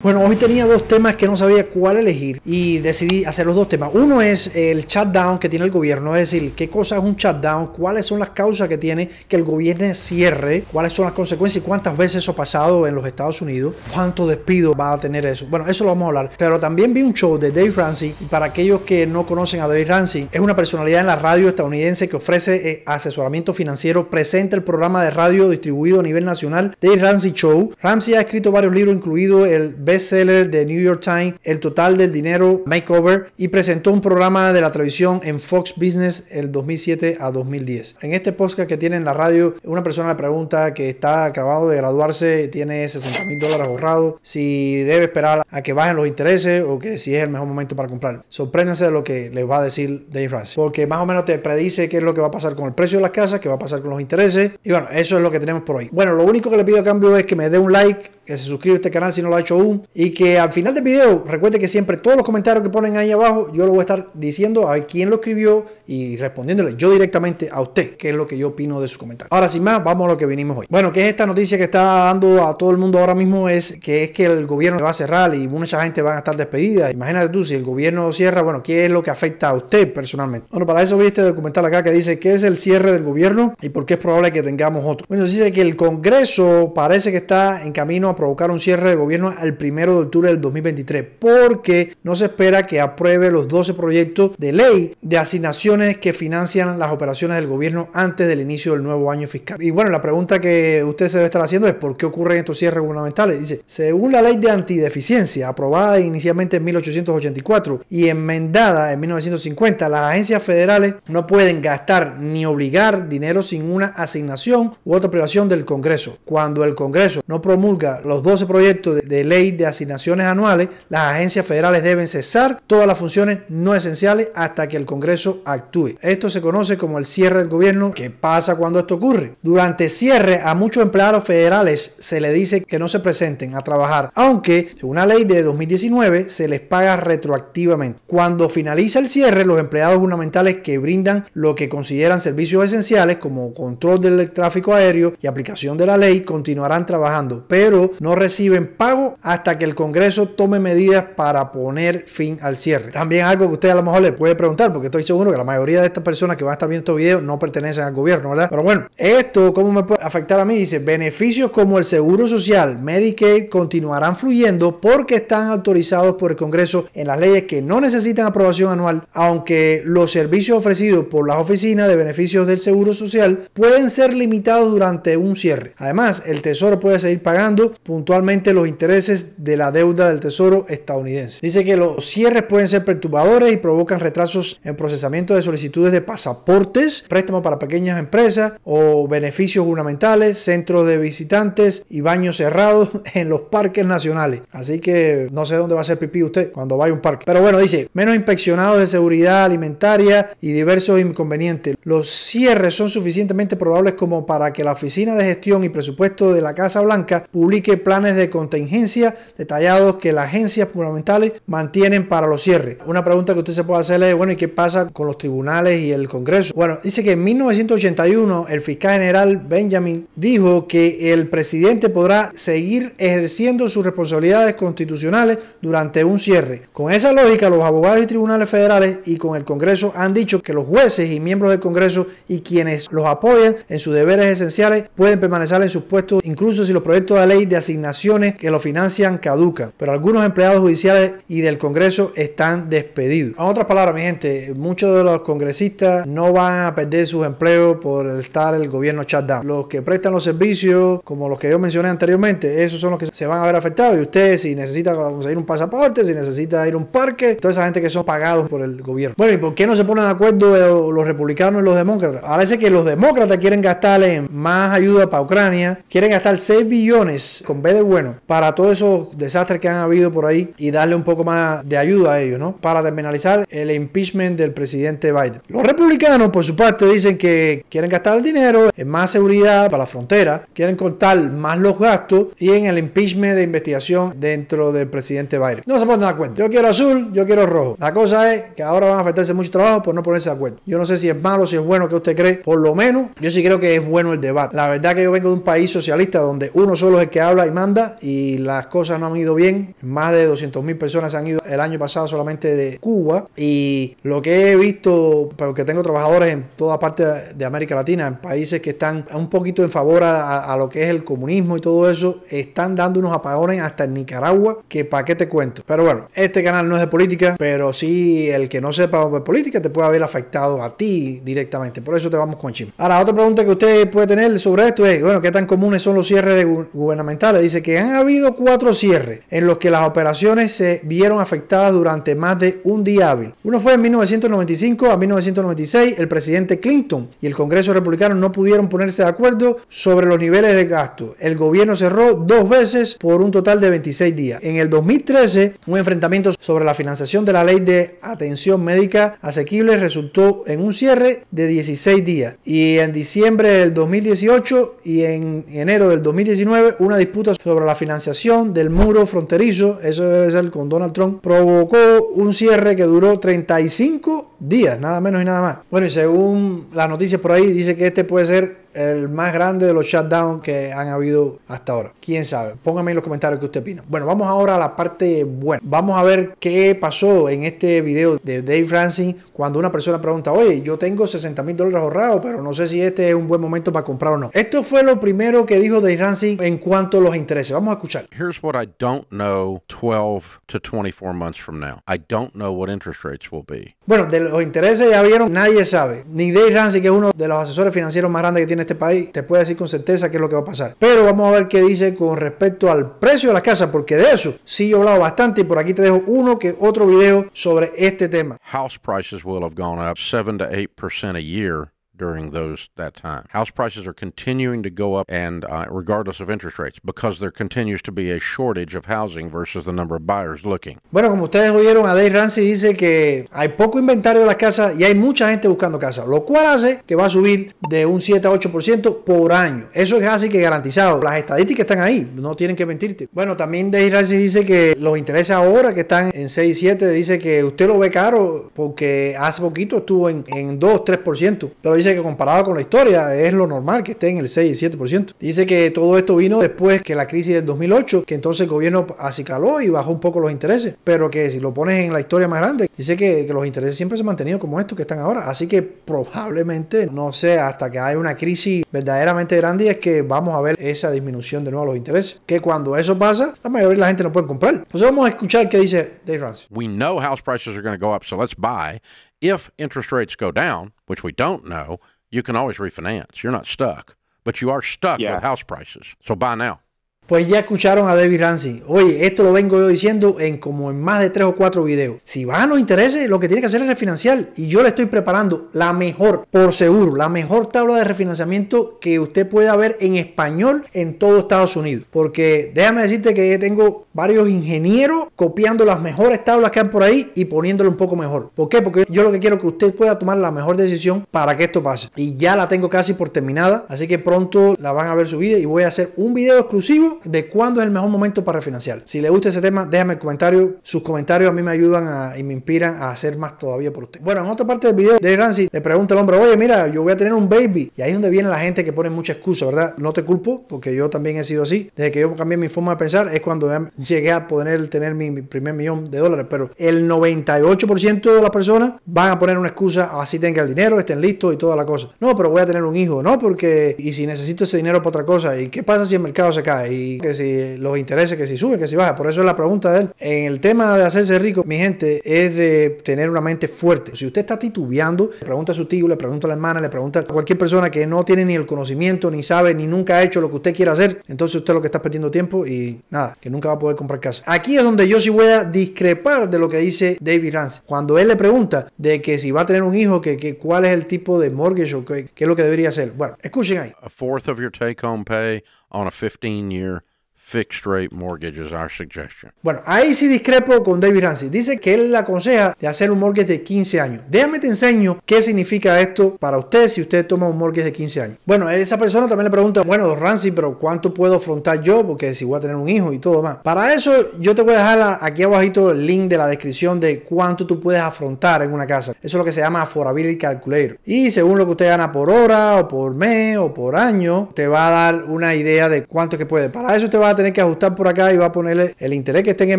Bueno, hoy tenía dos temas que no sabía cuál elegir y decidí hacer los dos temas. Uno es el shutdown que tiene el gobierno, es decir, qué cosa es un shutdown, cuáles son las causas que tiene que el gobierno cierre, cuáles son las consecuencias y cuántas veces eso ha pasado en los Estados Unidos, cuánto despido va a tener eso. Bueno, eso lo vamos a hablar. Pero también vi un show de Dave Ramsey para aquellos que no conocen a Dave Ramsey, es una personalidad en la radio estadounidense que ofrece eh, asesoramiento financiero, presenta el programa de radio distribuido a nivel nacional, Dave Ramsey Show. Ramsey ha escrito varios libros, incluido el bestseller de New York Times, El Total del Dinero Makeover, y presentó un programa de la televisión en Fox Business el 2007 a 2010. En este podcast que tiene en la radio, una persona le pregunta que está acabado de graduarse, tiene 60 mil dólares ahorrados, si debe esperar a que bajen los intereses o que si es el mejor momento para comprar. Sorpréndanse de lo que les va a decir Dave Ramsey, porque más o menos te predice qué es lo que va a pasar con el precio de las casas, qué va a pasar con los intereses, y bueno, eso es lo que tenemos por hoy. Bueno, lo único que le pido a cambio es que me dé un like que se suscriba a este canal si no lo ha hecho aún y que al final del video recuerde que siempre todos los comentarios que ponen ahí abajo yo lo voy a estar diciendo a quien lo escribió y respondiéndole yo directamente a usted qué es lo que yo opino de su comentario. Ahora sin más, vamos a lo que vinimos hoy. Bueno, que es esta noticia que está dando a todo el mundo ahora mismo es que es que el gobierno va a cerrar y mucha gente va a estar despedida. Imagínate tú si el gobierno cierra, bueno, ¿qué es lo que afecta a usted personalmente? Bueno, para eso vi este documental acá que dice que es el cierre del gobierno y por qué es probable que tengamos otro. Bueno, dice que el Congreso parece que está en camino a provocar un cierre de gobierno al primero de octubre del 2023, porque no se espera que apruebe los 12 proyectos de ley de asignaciones que financian las operaciones del gobierno antes del inicio del nuevo año fiscal. Y bueno, la pregunta que usted se debe estar haciendo es por qué ocurren estos cierres gubernamentales. Dice, según la ley de antideficiencia, aprobada inicialmente en 1884 y enmendada en 1950, las agencias federales no pueden gastar ni obligar dinero sin una asignación u otra privación del Congreso. Cuando el Congreso no promulga los 12 proyectos de, ley de asignaciones anuales, las agencias federales deben cesar todas las funciones no esenciales hasta que el Congreso actúe. Esto se conoce como el cierre del gobierno. ¿Qué pasa cuando esto ocurre? Durante cierre a muchos empleados federales se les dice que no se presenten a trabajar, aunque una ley de 2019 se les paga retroactivamente. Cuando finaliza el cierre, los empleados fundamentales que brindan lo que consideran servicios esenciales como control del tráfico aéreo y aplicación de la ley continuarán trabajando, pero no reciben pago hasta que el Congreso tome medidas para poner fin al cierre. También algo que usted a lo mejor le puede preguntar, porque estoy seguro que la mayoría de estas personas que van a estar viendo estos videos no pertenecen al gobierno, ¿verdad? Pero bueno, esto, ¿cómo me puede afectar a mí? Dice, beneficios como el Seguro Social, Medicaid, continuarán fluyendo porque están autorizados por el Congreso en las leyes que no necesitan aprobación anual, aunque los servicios ofrecidos por las oficinas de beneficios del Seguro Social pueden ser limitados durante un cierre. Además, el Tesoro puede seguir pagando puntualmente los intereses de la deuda del Tesoro estadounidense. Dice que los cierres pueden ser perturbadores y provocan retrasos en procesamiento de solicitudes de pasaportes, préstamos para pequeñas empresas o beneficios gubernamentales, centros de visitantes y baños cerrados en los parques nacionales. Así que no sé dónde va a ser pipí usted cuando vaya a un parque. Pero bueno, dice, menos inspeccionados de seguridad alimentaria y diversos inconvenientes. Los cierres son suficientemente probables como para que la Oficina de Gestión y Presupuesto de la Casa Blanca publique planes de contingencia detallados que las agencias fundamentales mantienen para los cierres. Una pregunta que usted se puede hacer es, bueno, ¿y qué pasa con los tribunales y el Congreso? Bueno, dice que en 1981 el fiscal general Benjamin dijo que el presidente podrá seguir ejerciendo sus responsabilidades constitucionales durante un cierre. Con esa lógica, los abogados y tribunales federales y con el Congreso han dicho que los jueces y miembros del Congreso y quienes los apoyan en sus deberes esenciales pueden permanecer en sus puestos incluso si los proyectos de ley de asignaciones que lo financian caducan, pero algunos empleados judiciales y del Congreso están despedidos. En otras palabras, mi gente, muchos de los congresistas no van a perder sus empleos por estar el gobierno shutdown. Los que prestan los servicios, como los que yo mencioné anteriormente, esos son los que se van a ver afectados. Y ustedes, si necesitan conseguir un pasaporte, si necesitan ir a un parque, toda esa gente que son pagados por el gobierno. Bueno, ¿y por qué no se ponen de acuerdo eh, los republicanos y los demócratas? Parece que los demócratas quieren gastar más ayuda para Ucrania, quieren gastar 6 billones con B de bueno, para todos esos desastres que han habido por ahí y darle un poco más de ayuda a ellos, ¿no? Para terminalizar el impeachment del presidente Biden. Los republicanos, por su parte, dicen que quieren gastar el dinero en más seguridad para la frontera, quieren cortar más los gastos y en el impeachment de investigación dentro del presidente Biden. No se ponen de acuerdo. Yo quiero azul, yo quiero rojo. La cosa es que ahora van a afectarse mucho trabajo por no ponerse de acuerdo. Yo no sé si es malo, si es bueno que usted cree. Por lo menos, yo sí creo que es bueno el debate. La verdad que yo vengo de un país socialista donde uno solo es el que habla y manda y las cosas no han ido bien. Más de 200.000 personas han ido el año pasado solamente de Cuba. Y lo que he visto, porque tengo trabajadores en toda parte de América Latina, en países que están un poquito en favor a, lo que es el comunismo y todo eso, están dando unos apagones hasta en Nicaragua, que para qué te cuento. Pero bueno, este canal no es de política, pero sí el que no sepa de política te puede haber afectado a ti directamente. Por eso te vamos con chisme. Ahora, otra pregunta que usted puede tener sobre esto es, bueno, ¿qué tan comunes son los cierres gubernamentales? dice que han habido cuatro cierres en los que las operaciones se vieron afectadas durante más de un día hábil. Uno fue en 1995 a 1996, el presidente Clinton y el Congreso republicano no pudieron ponerse de acuerdo sobre los niveles de gasto. El gobierno cerró dos veces por un total de 26 días. En el 2013, un enfrentamiento sobre la financiación de la ley de atención médica asequible resultó en un cierre de 16 días. Y en diciembre del 2018 y en enero del 2019, una disputa sobre la financiación del muro fronterizo, eso debe ser con Donald Trump, provocó un cierre que duró 35 días, nada menos y nada más. Bueno, y según las noticias por ahí, dice que este puede ser el más grande de los shutdowns que han habido hasta ahora. Quién sabe. Póngame en los comentarios qué usted opina. Bueno, vamos ahora a la parte buena. Vamos a ver qué pasó en este video de Dave Ramsey cuando una persona pregunta: Oye, yo tengo 60 mil dólares ahorrados, pero no sé si este es un buen momento para comprar o no. Esto fue lo primero que dijo Dave Ramsey en cuanto a los intereses. Vamos a escuchar. Here's what I don't know 12 to 24 months from now. I don't know what interest rates will be. Bueno, de los intereses ya vieron, nadie sabe. Ni Dave Ramsey, que es uno de los asesores financieros más grandes que tiene este país, te puede decir con certeza qué es lo que va a pasar. Pero vamos a ver qué dice con respecto al precio de las casas, porque de eso sí he hablado bastante y por aquí te dejo uno que otro video sobre este tema. House prices will have gone up 7 to 8% a year during those that time. House prices are continuing to go up, and uh, regardless of interest rates, because there continues to be a shortage of housing versus the number of buyers looking. Bueno, como ustedes oyeron, a Dave Ramsey dice que hay poco inventario de las casas y hay mucha gente buscando casas, lo cual hace que va a subir de un 7 a 8% por año. Eso es así que garantizado. Las estadísticas están ahí, no tienen que mentirte. Bueno, también Dave Ramsey dice que los intereses ahora que están en 6 y 7, dice que usted lo ve caro porque hace poquito estuvo en, en 2, 3%, pero dice que comparado con la historia es lo normal que esté en el 6 y 7%. Dice que todo esto vino después que la crisis del 2008, que entonces el gobierno acicaló y bajó un poco los intereses, pero que si lo pones en la historia más grande, dice que, los intereses siempre se han mantenido como estos que están ahora. Así que probablemente, no sé, hasta que haya una crisis verdaderamente grande y es que vamos a ver esa disminución de nuevo los intereses. Que cuando eso pasa, la mayoría de la gente no puede comprar. Entonces vamos a escuchar qué dice Dave Ramsey. We know house prices are going to go up, so let's buy. if interest rates go down, which we don't know, you can always refinance. You're not stuck, but you are stuck yeah. with house prices. So buy now. Pues ya escucharon a David Ramsey. Oye, esto lo vengo yo diciendo en como en más de tres o cuatro videos. Si va a no intereses, lo que tiene que hacer es refinanciar. Y yo le estoy preparando la mejor, por seguro, la mejor tabla de refinanciamiento que usted pueda ver en español en todo Estados Unidos. Porque déjame decirte que tengo varios ingenieros copiando las mejores tablas que han por ahí y poniéndolo un poco mejor. ¿Por qué? Porque yo lo que quiero es que usted pueda tomar la mejor decisión para que esto pase. Y ya la tengo casi por terminada. Así que pronto la van a ver subida y voy a hacer un video exclusivo de cuándo es el mejor momento para refinanciar. Si le gusta ese tema, déjame un comentario. Sus comentarios a mí me ayudan y me inspiran a hacer más todavía por usted. Bueno, en otra parte del video, Dave Ramsey le pregunta al hombre, oye, mira, yo voy a tener un baby. Y ahí es donde viene la gente que pone mucha excusa, ¿verdad? No te culpo, porque yo también he sido así. Desde que yo cambié mi forma de pensar es cuando llegué a poder tener mi primer millón de dólares. Pero el 98% de las personas van a poner una excusa, así tenga el dinero, estén listos y toda la cosa. No, pero voy a tener un hijo, ¿no? Porque, y si necesito ese dinero para otra cosa, ¿y qué pasa si el mercado se cae? Y que si los intereses, que si sube, que si baja, Por eso es la pregunta de él. En el tema de hacerse rico, mi gente, es de tener una mente fuerte. Si usted está titubeando, le pregunta a su tío, le pregunta a la hermana, le pregunta a cualquier persona que no tiene ni el conocimiento, ni sabe, ni nunca ha hecho lo que usted quiera hacer, entonces usted lo que está perdiendo tiempo y nada, que nunca va a poder comprar casa. Aquí es donde yo sí voy a discrepar de lo que dice David Rance. Cuando él le pregunta de que si va a tener un hijo, que, cuál es el tipo de mortgage o qué es lo que debería hacer. Bueno, escuchen ahí. A fourth of your take home pay on a 15 year fixed rate mortgage is our suggestion. Bueno, ahí sí discrepo con David Rancy. Dice que él le aconseja de hacer un mortgage de 15 años. Déjame te enseño qué significa esto para usted si usted toma un mortgage de 15 años. Bueno, esa persona también le pregunta, bueno, Rancy, pero ¿cuánto puedo afrontar yo? Porque si voy a tener un hijo y todo más. Para eso yo te voy a dejar aquí abajito el link de la descripción de cuánto tú puedes afrontar en una casa. Eso es lo que se llama affordability calculator. Y según lo que usted gana por hora o por mes o por año, te va a dar una idea de cuánto que puede. Para eso te va a tener que ajustar por acá y va a ponerle el interés que esté en el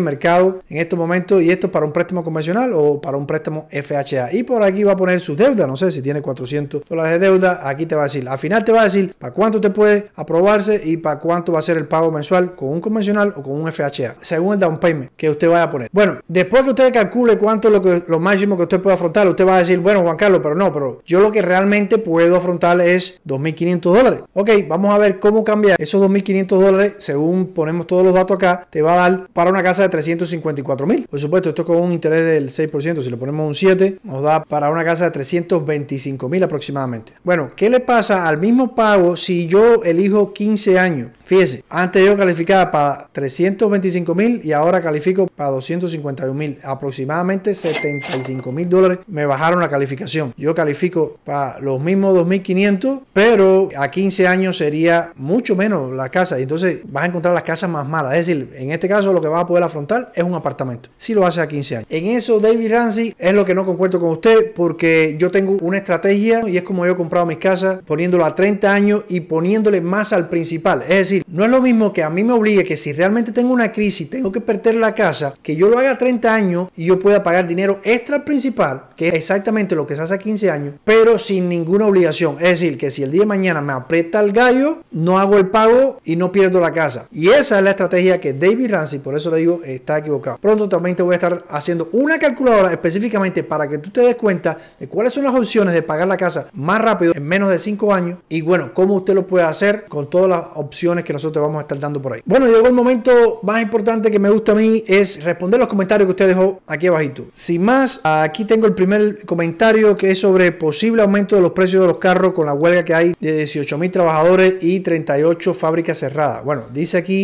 mercado en estos momentos y esto para un préstamo convencional o para un préstamo FHA. Y por aquí va a poner su deuda, no sé si tiene 400 dólares de deuda, aquí te va a decir, al final te va a decir para cuánto te puede aprobarse y para cuánto va a ser el pago mensual con un convencional o con un FHA, según el down payment que usted vaya a poner. Bueno, después que usted calcule cuánto es lo, que, lo máximo que usted puede afrontar, usted va a decir, bueno Juan Carlos, pero no, pero yo lo que realmente puedo afrontar es 2.500 dólares. Ok, vamos a ver cómo cambiar esos 2.500 dólares según ponemos todos los datos acá, te va a dar para una casa de 354 mil. Por supuesto, esto con un interés del 6%, si lo ponemos un 7, nos da para una casa de 325 mil aproximadamente. Bueno, ¿qué le pasa al mismo pago si yo elijo 15 años? Fíjese, antes yo calificaba para 325 mil y ahora califico para 251 mil. Aproximadamente 75 mil dólares me bajaron la calificación. Yo califico para los mismos 2.500, pero a 15 años sería mucho menos la casa. y Entonces vas a encontrar la las casas más malas. Es decir, en este caso lo que va a poder afrontar es un apartamento, si lo hace a 15 años. En eso David Ramsey es lo que no concuerdo con usted porque yo tengo una estrategia y es como yo he comprado mis casas poniéndolo a 30 años y poniéndole más al principal. Es decir, no es lo mismo que a mí me obligue que si realmente tengo una crisis, tengo que perder la casa, que yo lo haga a 30 años y yo pueda pagar dinero extra al principal, que es exactamente lo que se hace a 15 años, pero sin ninguna obligación. Es decir, que si el día de mañana me aprieta el gallo, no hago el pago y no pierdo la casa. Y esa es la estrategia que David Ramsey, por eso le digo, está equivocado. Pronto también te voy a estar haciendo una calculadora específicamente para que tú te des cuenta de cuáles son las opciones de pagar la casa más rápido en menos de 5 años y bueno, cómo usted lo puede hacer con todas las opciones que nosotros vamos a estar dando por ahí. Bueno, llegó el momento más importante que me gusta a mí es responder los comentarios que usted dejó aquí abajito. Sin más, aquí tengo el primer comentario que es sobre posible aumento de los precios de los carros con la huelga que hay de 18 mil trabajadores y 38 fábricas cerradas. Bueno, dice aquí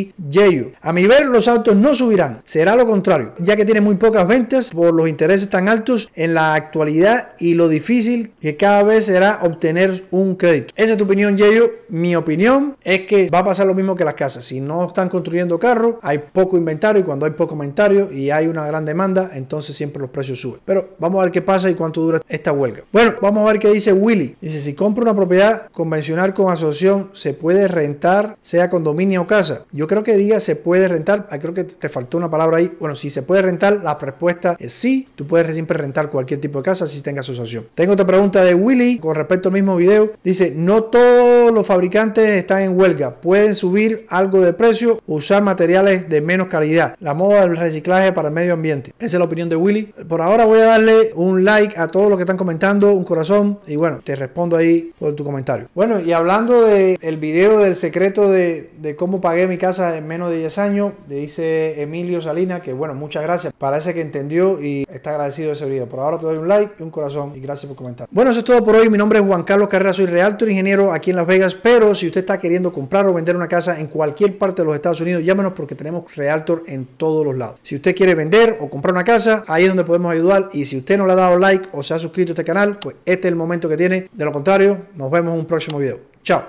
a mi ver, los autos no subirán, será lo contrario, ya que tiene muy pocas ventas por los intereses tan altos en la actualidad y lo difícil que cada vez será obtener un crédito. Esa es tu opinión, Yeyo. Mi opinión es que va a pasar lo mismo que las casas. Si no están construyendo carros, hay poco inventario y cuando hay poco inventario y hay una gran demanda, entonces siempre los precios suben. Pero vamos a ver qué pasa y cuánto dura esta huelga. Bueno, vamos a ver qué dice Willy. Dice, si compro una propiedad convencional con asociación, se puede rentar, sea condominio o casa. Yo creo que diga se puede rentar, ah, creo que te faltó una palabra ahí. Bueno, si se puede rentar, la respuesta es sí. Tú puedes siempre rentar cualquier tipo de casa si tenga asociación. Tengo otra pregunta de Willy con respecto al mismo video. Dice, no todos los fabricantes están en huelga. Pueden subir algo de precio, usar materiales de menos calidad. La moda del reciclaje para el medio ambiente. Esa es la opinión de Willy. Por ahora voy a darle un like a todos los que están comentando, un corazón. Y bueno, te respondo ahí por tu comentario. Bueno, y hablando del video del secreto de cómo pagué mi casa casa en menos de 10 años. Le dice Emilio Salina que bueno, muchas gracias. Parece que entendió y está agradecido ese video. Por ahora te doy un like y un corazón y gracias por comentar. Bueno, eso es todo por hoy. Mi nombre es Juan Carlos Carrera, soy realtor ingeniero aquí en Las Vegas. Pero si usted está queriendo comprar o vender una casa en cualquier parte de los Estados Unidos, llámenos porque tenemos realtor en todos los lados. Si usted quiere vender o comprar una casa, ahí es donde podemos ayudar. Y si usted no le ha dado like o se ha suscrito a este canal, pues este es el momento que tiene. De lo contrario, nos vemos en un próximo video. Chao.